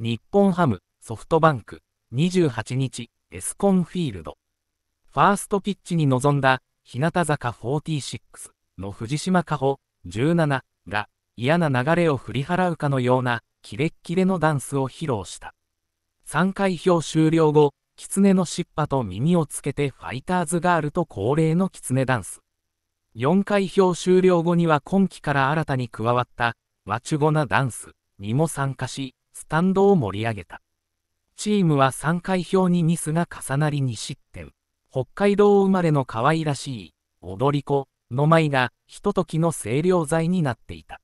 日本ハム、ソフトバンク、28日、エスコンフィールド。ファーストピッチに臨んだ、日向坂46の藤島加穂17が、嫌な流れを振り払うかのような、キレッキレのダンスを披露した。3回表終了後、狐の尻尾と耳をつけてファイターズガールと恒例の狐ダンス。4回表終了後には今季から新たに加わった、ワチュゴなダンスにも参加し、スタンドを盛り上げた。チームは3回表にミスが重なりに失点。北海道生まれの可愛らしい、踊り子の舞がひとときの清涼剤になっていた。